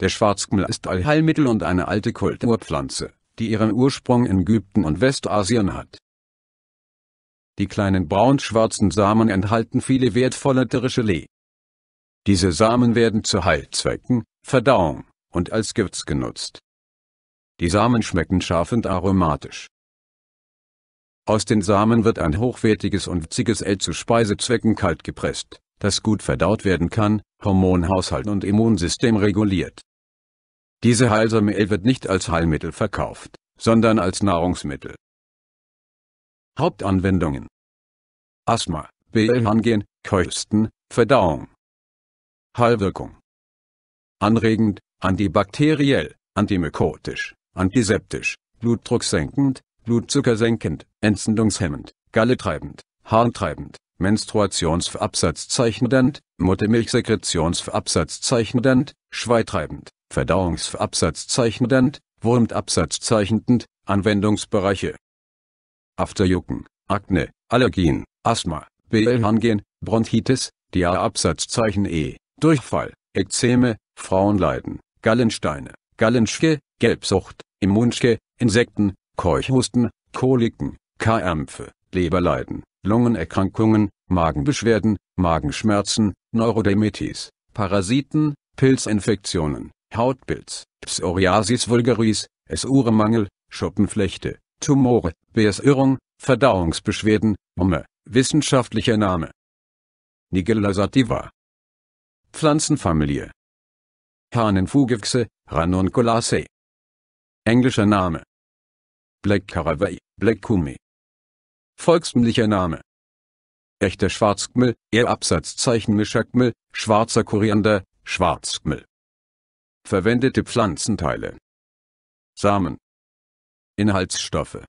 Der Schwarzkmel ist Allheilmittel und eine alte Kulturpflanze, die ihren Ursprung in Ägypten und Westasien hat. Die kleinen braun-schwarzen Samen enthalten viele wertvolle tierische Lee. Diese Samen werden zu Heilzwecken, Verdauung und als Gewürz genutzt. Die Samen schmecken scharf und aromatisch. Aus den Samen wird ein hochwertiges und witziges L zu Speisezwecken kalt gepresst, das gut verdaut werden kann, Hormonhaushalt und Immunsystem reguliert. Diese Heilsame Ehe wird nicht als Heilmittel verkauft, sondern als Nahrungsmittel. Hauptanwendungen Asthma, Bellhangien, Keusten, Verdauung. Heilwirkung Anregend, antibakteriell, antimykotisch, antiseptisch, blutdrucksenkend, blutzuckersenkend, entzündungshemmend, galletreibend, harntreibend, menstruationsverabsatzzeichnend, muttermilchsekretionsverabsatzzeichnend, schweitreibend, Verdauungsabsatzzeichnend, Wurmabsatzzeichnend, Anwendungsbereiche. Afterjucken, Akne, Allergien, Asthma, BL-Hangen, Bronchitis, DA-Absatzzeichen E, Durchfall, Ekzeme, Frauenleiden, Gallensteine, Gallenschke, Gelbsucht, Immunschke, Insekten, Keuchhusten, Koliken, Krämpfe, Leberleiden, Lungenerkrankungen, Magenbeschwerden, Magenschmerzen, Neurodermitis, Parasiten, Pilzinfektionen, Hautpilz, Psoriasis vulgaris, SURE-Mangel, Schuppenflechte, Tumore, Beerdirrung, Verdauungsbeschwerden, Umme, wissenschaftlicher Name. Nigella sativa. Pflanzenfamilie. Hahnenfugewchse, Ranunculaceae. Englischer Name. Black Caraway, Black Kumi. Volkstümlicher Name. Echter Schwarzgmüll, eher Absatzzeichen schwarzer Koriander, Schwarzgmüll. Verwendete Pflanzenteile Samen Inhaltsstoffe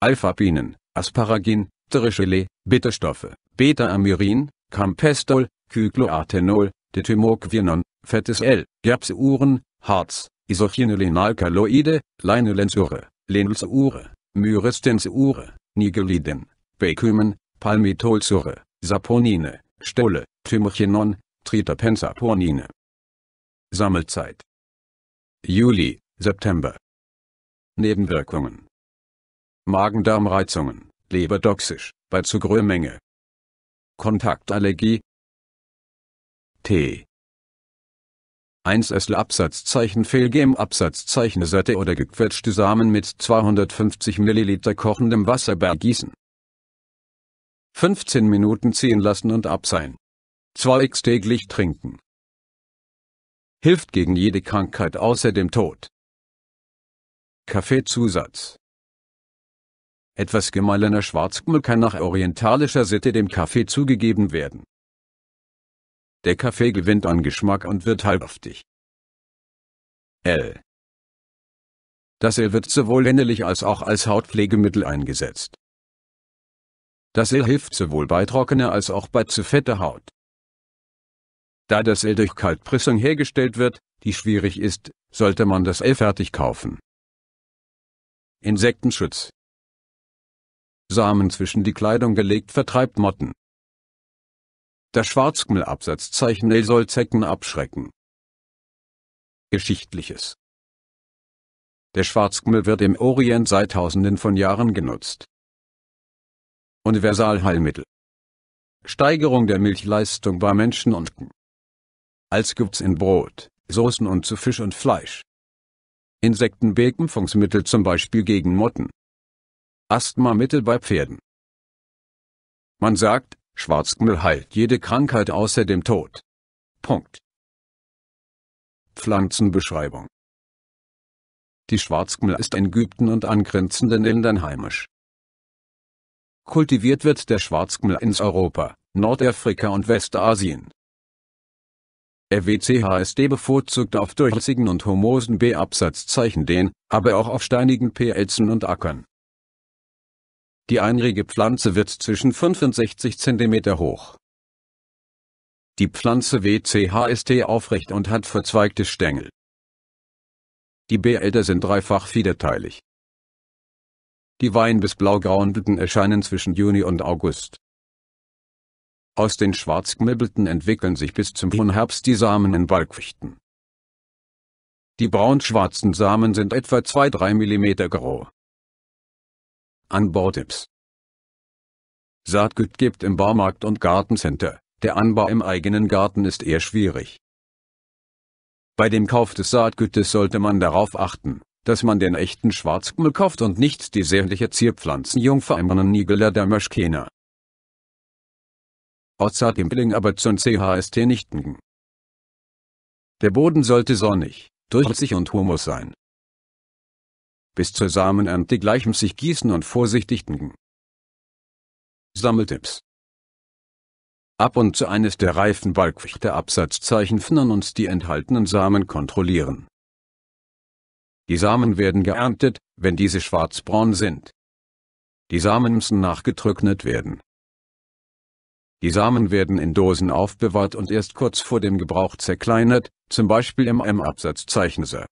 Alphabinen, Asparagin, Trichele, Bitterstoffe, Beta-Amyrin, Campestol, Cycloartenol, Detymogquinon, fettes L, Gerbsuren, Harz, Isochinelinalkaloide, Leinolensure, Lenulsure, Myristensure, Nigeliden, Bekümen, Palmitolsure, Saponine, Stolle, Thymochinon, Triterpensaponine. Sammelzeit Juli, September Nebenwirkungen Magendarmreizungen, darm lebertoxisch, bei zu großer Menge Kontaktallergie T 1 Essel Absatzzeichen Fehlgem Absatzzeichen Sätte oder gequetschte Samen mit 250 ml kochendem Wasser bergießen. 15 Minuten ziehen lassen und abseihen. 2x täglich trinken hilft gegen jede Krankheit außer dem Tod. Kaffeezusatz Etwas gemahlener Schwarzkümmel kann nach orientalischer Sitte dem Kaffee zugegeben werden. Der Kaffee gewinnt an Geschmack und wird halbhaftig. L. Das L wird sowohl innerlich als auch als Hautpflegemittel eingesetzt. Das L hilft sowohl bei trockener als auch bei zu fetter Haut. Da das L durch Kaltpressung hergestellt wird, die schwierig ist, sollte man das L fertig kaufen. Insektenschutz Samen zwischen die Kleidung gelegt vertreibt Motten. Das Schwarzkümmel-Absatzzeichen L soll Zecken abschrecken. Geschichtliches Der Schwarzkümmel wird im Orient seit Tausenden von Jahren genutzt. Universalheilmittel Steigerung der Milchleistung bei Menschen und als gibt's in Brot, Soßen und zu Fisch und Fleisch. Insektenbekämpfungsmittel zum Beispiel gegen Motten. Asthma-Mittel bei Pferden. Man sagt, Schwarzkümmel heilt jede Krankheit außer dem Tod. Punkt. Pflanzenbeschreibung Die Schwarzkümmel ist in Ägypten und angrenzenden Ländern heimisch. Kultiviert wird der Schwarzkümmel ins Europa, Nordafrika und Westasien, RWCHSD bevorzugt auf durchsigen und humosen B-Absatzzeichen den, aber auch auf steinigen Pelzen und Ackern. Die einrige Pflanze wird zwischen 65 cm hoch. Die Pflanze WCHST aufrecht und hat verzweigte Stängel. Die Beälder sind dreifach fiederteilig. Die wein- bis blaugrauen Blüten erscheinen zwischen Juni und August. Aus den Schwarzknibbelten entwickeln sich bis zum hohen Herbst die Samen in Balkfichten. Die braun-schwarzen Samen sind etwa 2-3 mm groß. Anbautipps Saatgut gibt im Baumarkt und Gartencenter, der Anbau im eigenen Garten ist eher schwierig. Bei dem Kauf des Saatgütes sollte man darauf achten, dass man den echten Schwarzkümmel kauft und nicht die sämtliche Zierpflanzen Jungfer Nigeler der Möschkener außerdem Billing aber zum CHST nicht ngen. Der Boden sollte sonnig, durchsichtig und humus sein. Bis zur Samenernte gleichem sich gießen und vorsichtig ngen. Sammeltipps Ab und zu eines der reifen Balkwichte Absatzzeichen fnern und die enthaltenen Samen kontrollieren. Die Samen werden geerntet, wenn diese schwarzbraun sind. Die Samen müssen nachgetrocknet werden. Die Samen werden in Dosen aufbewahrt und erst kurz vor dem Gebrauch zerkleinert, zum Beispiel im m absatzzeichnisse